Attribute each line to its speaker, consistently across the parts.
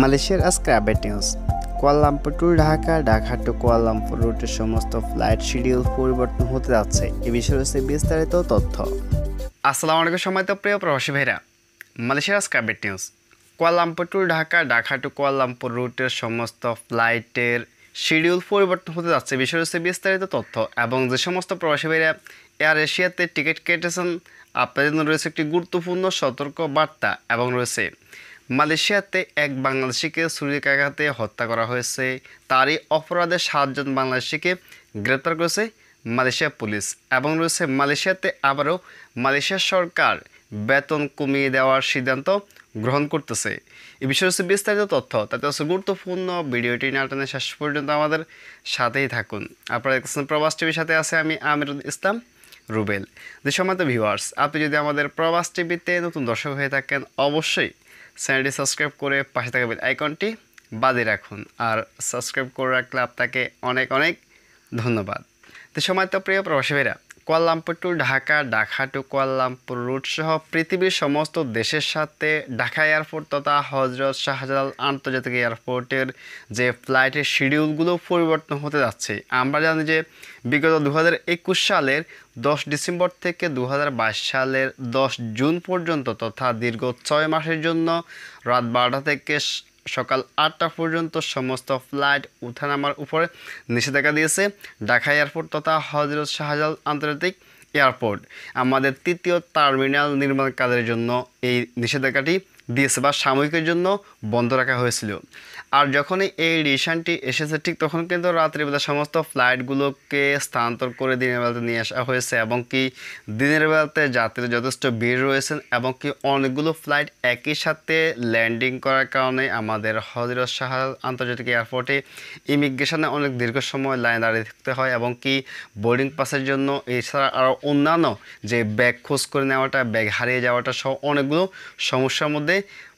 Speaker 1: মালয়েশিয়ার আজকে update news Kuala Lumpur to Dhaka Dhaka to Kuala Lumpur রুটের সমস্ত ফ্লাইট শিডিউল পরিবর্তন হতে যাচ্ছে এ বিষয়ে রয়েছে বিস্তারিত তথ্য আসসালাম আলাইকুম সময় তো প্রিয় প্রবাসী ভাইরা মালয়েশিয়ার আজকে update news Kuala Lumpur to Dhaka Dhaka to Kuala Lumpur রুটের সমস্ত ফ্লাইটের শিডিউল পরিবর্তন হতে যাচ্ছে বিষয় রয়েছে বিস্তারিত তথ্য এবং যে সমস্ত প্রবাসী ভাইরা এয়ার এশিয়াতে টিকিট কেটেছেন আপনাদের জন্য রয়েছে একটি গুরুত্বপূর্ণ সতর্ক বার্তা এবং রয়েছে মালয়েশিয়াতে এক বাংলাদেশিকে ছুরিকাঘাতে হত্যা করা হয়েছে তারই অপরাধে সাতজন বাংলাদেশিকে গ্রেপ্তার করেছে মালয়েশিয়া পুলিশ এবং রয়েছে মালয়েশিয়াতে আবারও মালয়েশিয়া সরকার বেতন কমিয়ে দেওয়ার সিদ্ধান্ত গ্রহণ করতেছে এ বিষয়ে হচ্ছে বিস্তারিত তথ্য তাতে হচ্ছে গুরুত্বপূর্ণ ভিডিওটি নাটনে শেষ পর্যন্ত আমাদের সাথেই থাকুন আপনারা দেখছেন প্রবাস টিভির সাথে আছে আমি আমিরুল ইসলাম রুবেল দেশ আমাদের ভিউয়ার্স আপনি যদি আমাদের প্রবাস টিভিতে নতুন দর্শক হয়ে থাকেন অবশ্যই চ্যানেলটি সাবস্ক্রাইব করে পাশে থাকা বেল আইকনটি বাদে রাখুন আর সাবস্ক্রাইব করে রাখলে আপনাকে অনেক অনেক ধন্যবাদ তো সময় তো প্রিয় প্রবাসী ভাইরা Kuala Lumpur to Dhaka Dhaka to Kuala Lumpur route সহ পৃথিবীর সমস্ত দেশের সাথে ঢাকা এয়ারপোর্ট তথা হজরত শাহজালাল আন্তর্জাতিক এয়ারপোর্টের যে ফ্লাইটের শিডিউলগুলো পরিবর্তন হতে যাচ্ছে আমরা জানি যে বিগত দু সালের দশ ডিসেম্বর থেকে দু সালের দশ জুন পর্যন্ত তথা দীর্ঘ ছয় মাসের জন্য রাত বারোটা থেকে সকাল আটটা পর্যন্ত সমস্ত ফ্লাইট উঠানামার উপরে নিষেধাজ্ঞা দিয়েছে ঢাকা এয়ারপোর্ট তথা হজরত শাহজাল আন্তর্জাতিক এয়ারপোর্ট আমাদের তৃতীয় টার্মিনাল নির্মাণ কাজের জন্য এই নিষেধাজ্ঞাটি দিয়েছে বা সাময়িকের জন্য বন্ধ রাখা হয়েছিল আর যখনই এই রিসানটি এসেছে ঠিক তখন কিন্তু রাত্রিবেলা সমস্ত ফ্লাইটগুলোকে স্থানান্তর করে দিনের বেলাতে নিয়ে আসা হয়েছে এবং কি দিনের বেলাতে যাত্রীরা যথেষ্ট ভিড় রয়েছেন এবং কি অনেকগুলো ফ্লাইট একই সাথে ল্যান্ডিং করার কারণে আমাদের হজরত শাহ আন্তর্জাতিক এয়ারপোর্টে ইমিগ্রেশনে অনেক দীর্ঘ সময় লাইন দাঁড়িয়ে থাকতে হয় এবং কি বোর্ডিং পাসের জন্য এছাড়া আরও অন্যান্য যে ব্যাগ খোঁজ করে নেওয়াটা ব্যাগ হারিয়ে যাওয়াটা সহ অনেকগুলো সমস্যার মধ্যে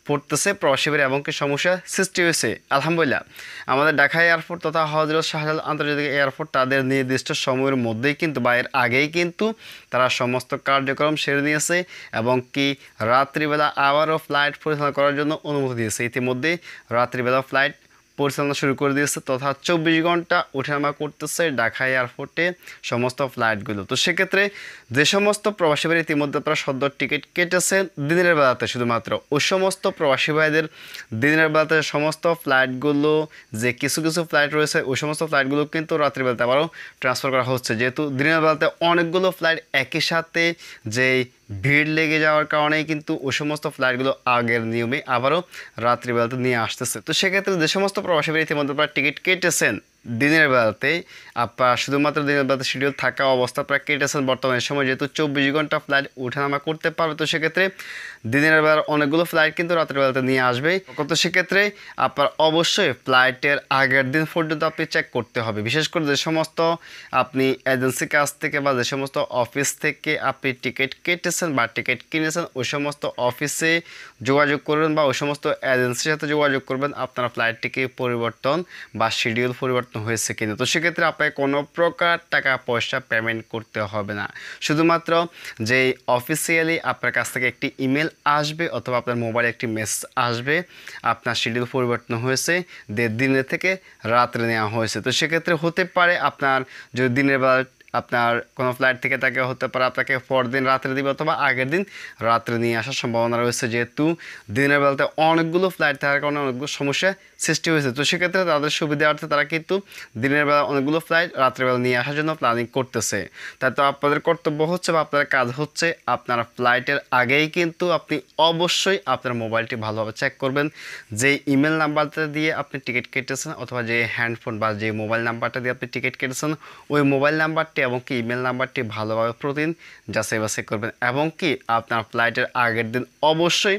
Speaker 1: পড়তেছে প্রবাসী এবং কি সমস্যা সৃষ্টি হয়েছে আলহামদুলিল্লাহ আমাদের ঢাকা এয়ারপোর্ট তথা হজরত শাহজাল আন্তর্জাতিক এয়ারপোর্ট তাদের নির্দিষ্ট সময়ের মধ্যেই কিন্তু বা এর আগেই কিন্তু তারা সমস্ত কার্যক্রম সেরে নিয়েছে এবং কি রাত্রিবেলা আবারও ফ্লাইট পরিচালনা করার জন্য অনুমতি দিয়েছে ইতিমধ্যে রাত্রিবেলা ফ্লাইট পরিচালনা শুরু করে দিয়েছে তথা চব্বিশ ঘন্টা ওঠানামা করতেছে ঢাকা এয়ারপোর্টে সমস্ত ফ্লাইটগুলো তো সেক্ষেত্রে যে সমস্ত প্রবাসী ভাই ইতিমধ্যে তারা সদ্য টিকিট কেটেছেন দিনের বেলাতে শুধুমাত্র ওই সমস্ত প্রবাসী ভাইদের দিনের বেলাতে সমস্ত ফ্লাইটগুলো যে কিছু কিছু ফ্লাইট রয়েছে ওই সমস্ত ফ্লাইটগুলো কিন্তু রাত্রিবেলাতে আবারও ট্রান্সফার করা হচ্ছে যেহেতু দিনের বেলাতে অনেকগুলো ফ্লাইট একই সাথে যেই ভিড় লেগে যাওয়ার কারণেই কিন্তু ওই সমস্ত ফ্লাইটগুলো আগের নিয়মে আবারও রাত্রিবেলাতে নিয়ে আসতেছে তো সেক্ষেত্রে যে সমস্ত প্রবাসী ইতিমধ্যে টিকিট কেটেছেন দিনের বেলাতে আপনার শুধুমাত্র দিনের বেলাতে শিডিউল থাকা অবস্থা প্রায় কেটেছেন বর্তমান সময় যেহেতু চব্বিশ ঘন্টা ফ্লাইট ওঠানামা করতে পারবে তো সেক্ষেত্রে দিনের বেলার অনেকগুলো ফ্লাইট কিন্তু রাতের বেলাতে নিয়ে আসবে তো সেক্ষেত্রে আপনার অবশ্যই ফ্লাইটের আগের দিন পর্যন্ত আপনি চেক করতে হবে বিশেষ করে যে সমস্ত আপনি এজেন্সি কাছ থেকে বা যে সমস্ত অফিস থেকে আপনি টিকিট কেটেছেন বা টিকিট কিনেছেন ওই সমস্ত অফিসে যোগাযোগ করবেন বা ওই সমস্ত এজেন্সির সাথে যোগাযোগ করবেন আপনার ফ্লাইটটিকে পরিবর্তন বা শিডিউল পরিবর্তন পরিবর্তন হয়েছে কিনা তো সেক্ষেত্রে আপনাকে কোনো প্রকার টাকা পয়সা পেমেন্ট করতে হবে না শুধুমাত্র যে অফিসিয়ালি আপনার কাছ থেকে একটি ইমেল আসবে অথবা আপনার মোবাইলে একটি মেসেজ আসবে আপনার শিডিউল পরিবর্তন হয়েছে দেড় দিনের থেকে রাত্রে নেওয়া হয়েছে তো সেক্ষেত্রে হতে পারে আপনার যদি দিনের বেলা আপনার কোনো ফ্লাইট থেকে তাকে হতে পারে আপনাকে পরদিন রাত্রে দিবে অথবা আগের দিন রাত্রে নিয়ে আসার সম্ভাবনা রয়েছে যেহেতু দিনের বেলাতে অনেকগুলো ফ্লাইট থাকার কারণে অনেকগুলো সমস্যা সৃষ্টি হয়েছে তো সেক্ষেত্রে তাদের সুবিধার্থে তারা কিন্তু দিনের বেলা অনেকগুলো ফ্লাইট রাত্রেবেলা নিয়ে আসার জন্য প্ল্যানিং করতেছে তাই তো আপনাদের কর্তব্য হচ্ছে বা আপনার কাজ হচ্ছে আপনার ফ্লাইটের আগেই কিন্তু আপনি অবশ্যই আপনার মোবাইলটি ভালোভাবে চেক করবেন যে ইমেল নাম্বারটা দিয়ে আপনি টিকিট কেটেছেন অথবা যে হ্যান্ডফোন বা যে মোবাইল নাম্বারটা দিয়ে আপনি টিকিট কেটেছেন ওই মোবাইল নাম্বারটি এবং কি ইমেল নাম্বারটি ভালোভাবে প্রতিদিন যাচাই বাছাই করবেন এবং কি আপনার ফ্লাইটের আগের দিন অবশ্যই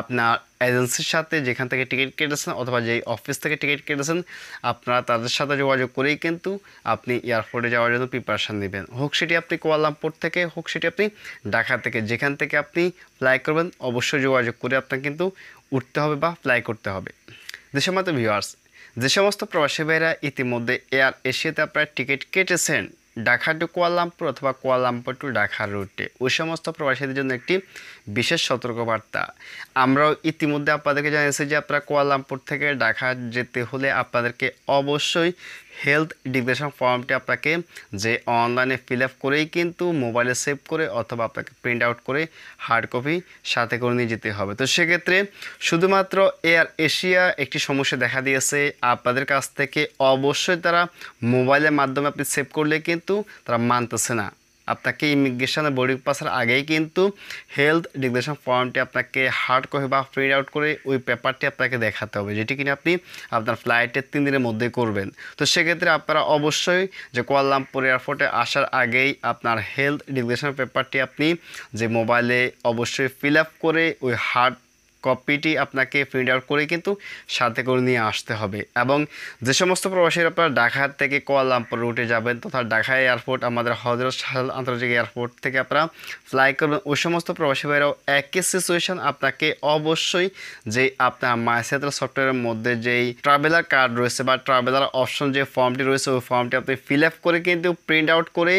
Speaker 1: আপনার এজেন্সির সাথে যেখান থেকে টিকিট কেটেছেন অথবা যেই অফিস থেকে টিকিট কেটেছেন আপনারা তাদের সাথে যোগাযোগ করেই কিন্তু আপনি এয়ারপোর্টে যাওয়ার জন্য প্রিপারেশান নেবেন হোক সেটি আপনি কোয়ালামপুর থেকে হোক সেটি আপনি ঢাকা থেকে যেখান থেকে আপনি ফ্লাই করবেন অবশ্যই যোগাযোগ করে আপনাকে কিন্তু উঠতে হবে বা ফ্লাই করতে হবে দেশের মতো ভিউয়ার্স যে সমস্ত প্রবাসী ভাইরা ইতিমধ্যে এয়ার এশিয়াতে আপনারা টিকিট কেটেছেন ঢাকা টু কোয়ালামপুর অথবা কোয়ালামপুর টু ঢাকা রুটে ওই সমস্ত প্রবাসীদের জন্য একটি বিশেষ সতর্কবার্তা আমরাও ইতিমধ্যে আপনাদেরকে জানিয়েছি যে আপনারা কোয়ালামপুর থেকে ঢাকা যেতে হলে আপনাদেরকে অবশ্যই হেলথ ডিগ্রেশন ফর্মটি আপনাকে যে অনলাইনে ফিল আপ করেই কিন্তু মোবাইলে সেভ করে অথবা আপনাকে প্রিন্ট আউট করে হার্ড কপি সাথে করে নিয়ে যেতে হবে তো সেক্ষেত্রে শুধুমাত্র এয়ার এশিয়া একটি সমস্যা দেখা দিয়েছে আপনাদের কাছ থেকে অবশ্যই তারা মোবাইলের মাধ্যমে আপনি সেভ করলে কিন্তু তারা মানতেছে না আপনাকে ইমিগ্রেশনে বোর্ডিং পাসের আগেই কিন্তু হেলথ ডিগ্রেশন ফর্মটি আপনাকে হার্ড কপি বা প্রিন্ট আউট করে ওই পেপারটি আপনাকে দেখাতে হবে যেটি কিনা আপনি আপনার ফ্লাইটের তিন দিনের মধ্যে করবেন তো সেক্ষেত্রে আপনারা অবশ্যই যে কোয়াল্লামপুর এয়ারপোর্টে আসার আগেই আপনার হেলথ ডিগ্রেশন পেপারটি আপনি যে মোবাইলে অবশ্যই ফিল আপ করে ওই হার্ড কপিটি আপনাকে প্রিন্ট আউট করে কিন্তু সাথে করে নিয়ে আসতে হবে এবং যে সমস্ত প্রবাসীরা আপনারা ঢাকার থেকে কোয়ালামপুর রুটে যাবেন তথা ঢাকা এয়ারপোর্ট আমাদের হজরত শাহাল আন্তর্জাতিক এয়ারপোর্ট থেকে আপনারা ফ্লাই করবেন ওই সমস্ত প্রবাসী ভাইরাও একই সিচুয়েশান আপনাকে অবশ্যই যে আপনার মাইসেত্রা সফটওয়্যারের মধ্যে যেই ট্রাভেলার কার্ড রয়েছে বা ট্রাভেলার অপশন যে ফর্মটি রয়েছে ওই ফর্মটি আপনি ফিল আপ করে কিন্তু প্রিন্ট আউট করে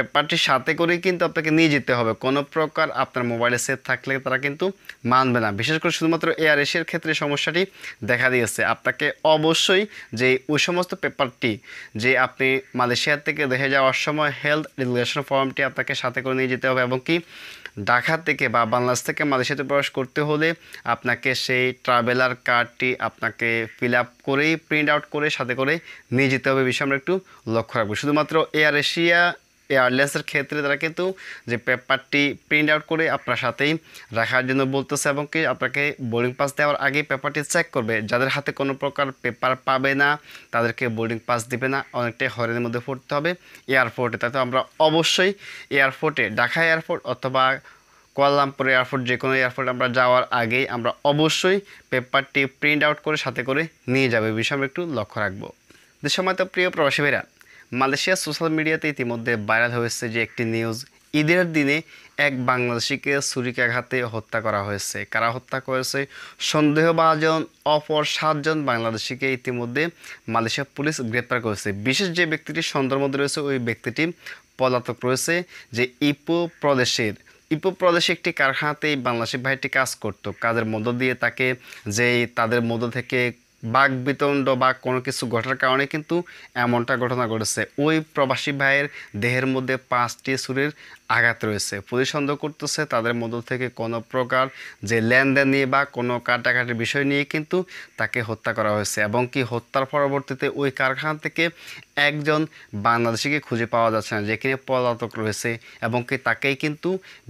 Speaker 1: পেপারটি সাথে করেই কিন্তু আপনাকে নিয়ে যেতে হবে কোনো প্রকার আপনার মোবাইলে সেভ থাকলে তারা কিন্তু মানবে না বিশেষ করে শুধুমাত্র এয়ার এশিয়ার ক্ষেত্রে সমস্যাটি দেখা দিয়েছে আপনাকে অবশ্যই যে ওই সমস্ত পেপারটি যে আপনি মালয়েশিয়া থেকে দেশে যাওয়ার সময় হেলথ রেগুলেশন ফর্মটি আপনাকে সাথে করে নিয়ে যেতে হবে এবং কি ঢাকা থেকে বা বাংলাদেশ থেকে মালয়েশিয়াতে প্রবেশ করতে হলে আপনাকে সেই ট্রাভেলার কার্ডটি আপনাকে ফিল আপ করেই প্রিন্ট আউট করে সাথে করে নিয়ে যেতে হবে বিষয়ে আমরা একটু লক্ষ্য রাখবো শুধুমাত্র এয়ার এশিয়া এয়ারলেসের ক্ষেত্রে তারা কিন্তু যে পেপারটি প্রিন্ট আউট করে আপনার সাথেই রাখার জন্য বলতেছে এবং কি আপনাকে বোর্ডিং পাস দেওয়ার আগে পেপারটি চেক করবে যাদের হাতে কোনো প্রকার পেপার পাবে না তাদেরকে বোর্ডিং পাস দিবে না অনেকটাই হরেনের মধ্যে পড়তে হবে এয়ারপোর্টে তাতে আমরা অবশ্যই এয়ারপোর্টে ঢাকা এয়ারপোর্ট অথবা কোয়ালামপুর এয়ারপোর্ট যে কোনো এয়ারপোর্টে আমরা যাওয়ার আগেই আমরা অবশ্যই পেপারটি প্রিন্ট আউট করে সাথে করে নিয়ে যাবে বিষয় আমরা একটু লক্ষ্য রাখবো তো প্রিয় প্রবাসী ভাইরা মালয়েশিয়ার সোশ্যাল মিডিয়াতে ইতিমধ্যে ভাইরাল হয়েছে যে একটি নিউজ ঈদের দিনে এক বাংলাদেশিকে ছুরিকাঘাতে হত্যা করা হয়েছে কারা হত্যা করেছে সন্দেহভাজন অপর সাতজন বাংলাদেশিকে ইতিমধ্যে মালয়েশিয়া পুলিশ গ্রেপ্তার করেছে বিশেষ যে ব্যক্তিটি সন্দেহের মধ্যে রয়েছে ওই ব্যক্তিটি পলাতক রয়েছে যে ইপো প্রদেশের ইপো প্রদেশে একটি কারখানাতে বাংলাদেশি ভাইটি কাজ করত কাজের মধ্য দিয়ে তাকে যে তাদের মধ্য থেকে বাঘ বিতণ্ড বা কোনো কিছু ঘটার কারণে কিন্তু এমনটা ঘটনা ঘটেছে ওই প্রবাসী ভাইয়ের দেহের মধ্যে পাঁচটি সুরের আঘাত রয়েছে পুলিশ সন্দেহ করতেছে তাদের মধ্য থেকে কোনো প্রকার যে লেনদেন নিয়ে বা কোনো কাটাকাটির বিষয় নিয়ে কিন্তু তাকে হত্যা করা হয়েছে এবং কি হত্যার পরবর্তীতে ওই কারখানা থেকে একজন বাংলাদেশিকে খুঁজে পাওয়া যাচ্ছে না যেখানে পলাতক রয়েছে এবং কি তাকেই কিন্তু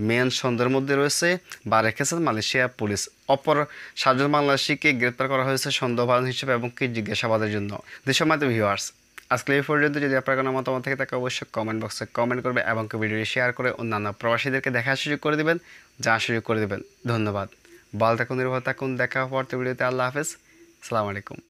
Speaker 1: মেন সন্দেহের মধ্যে রয়েছে বা রেখেছেন মালয়েশিয়া পুলিশ অপর সাতজন বাংলাদেশিকে গ্রেপ্তার করা হয়েছে সন্দেহভাজন হিসেবে এবং কি জিজ্ঞাসাবাদের জন্য দেশের মাধ্যমে ভিউয়ার্স আজকে এই পর্যন্ত যদি আপনার কোনো মতামত থাকে তাকে অবশ্যই কমেন্ট বক্সে কমেন্ট করবে এবং ভিডিওটি শেয়ার করে অন্যান্য প্রবাসীদেরকে দেখার সুযোগ করে দেবেন যা সুযোগ করে দেবেন ধন্যবাদ ভালো থাকুন নির্ভর থাকুন দেখা হওয়ার পরবর্তী ভিডিওতে আল্লাহ হাফেজ আসসালামু আলাইকুম